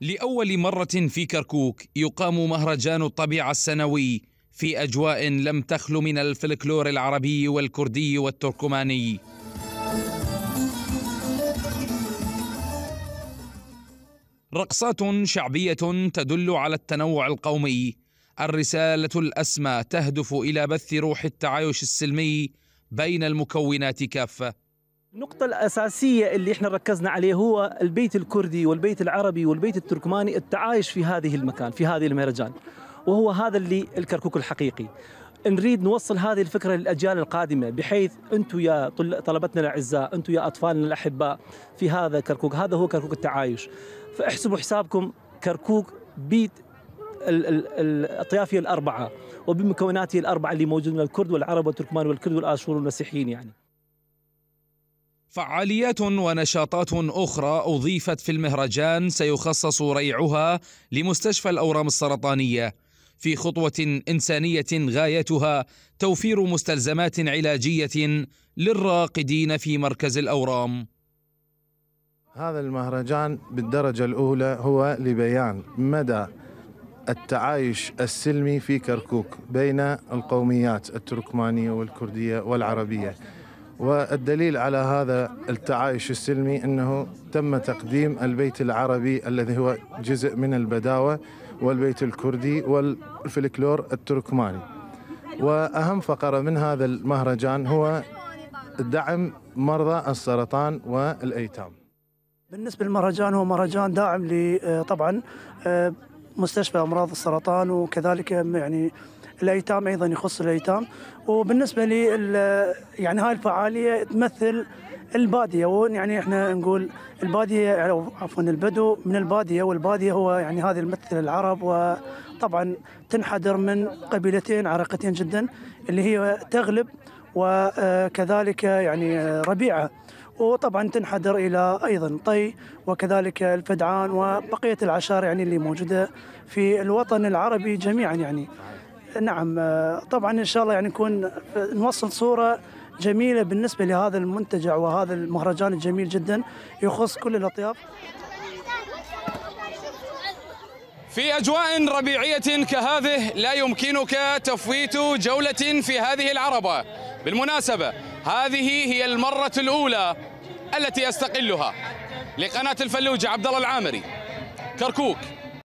لأول مرة في كركوك يقام مهرجان الطبيعة السنوي في أجواء لم تخل من الفلكلور العربي والكردي والتركماني رقصات شعبية تدل على التنوع القومي الرسالة الأسمى تهدف إلى بث روح التعايش السلمي بين المكونات كافة النقطة الأساسية اللي احنا ركزنا عليه هو البيت الكردي والبيت العربي والبيت التركماني التعايش في هذه المكان في هذه المهرجان وهو هذا اللي الكركوك الحقيقي نريد نوصل هذه الفكرة للأجيال القادمة بحيث أنتم يا طلبتنا الأعزاء أنتم يا أطفالنا الأحباء في هذا كركوك هذا هو كركوك التعايش فاحسبوا حسابكم كركوك بيت الطيافية الاربعه وبمكوناته الاربعه اللي موجوده من الكرد والعرب والتركمان والكرد والاشور والمسيحيين يعني فعاليات ونشاطات أخرى أضيفت في المهرجان سيخصص ريعها لمستشفى الأورام السرطانية في خطوة إنسانية غايتها توفير مستلزمات علاجية للراقدين في مركز الأورام هذا المهرجان بالدرجة الأولى هو لبيان مدى التعايش السلمي في كركوك بين القوميات التركمانية والكردية والعربية والدليل على هذا التعايش السلمي انه تم تقديم البيت العربي الذي هو جزء من البداوه والبيت الكردي والفلكلور التركماني. واهم فقره من هذا المهرجان هو دعم مرضى السرطان والايتام. بالنسبه للمهرجان هو مهرجان داعم طبعا مستشفى امراض السرطان وكذلك يعني الايتام ايضا يخص الايتام وبالنسبه لي يعني هاي الفعاليه تمثل الباديه ويعني احنا نقول الباديه او عفوا البدو من الباديه والباديه هو يعني هذه المثل العرب وطبعا تنحدر من قبيلتين عرقتين جدا اللي هي تغلب وكذلك يعني ربيعه وطبعا تنحدر الى ايضا طي وكذلك الفدعان وبقيه العشار يعني اللي موجوده في الوطن العربي جميعا يعني نعم طبعا ان شاء الله يعني نكون نوصل صوره جميله بالنسبه لهذا المنتجع وهذا المهرجان الجميل جدا يخص كل الاطياف في أجواء ربيعية كهذه لا يمكنك تفويت جولة في هذه العربة بالمناسبة هذه هي المرة الأولى التي أستقلها لقناة الفلوجة عبدالله العامري كركوك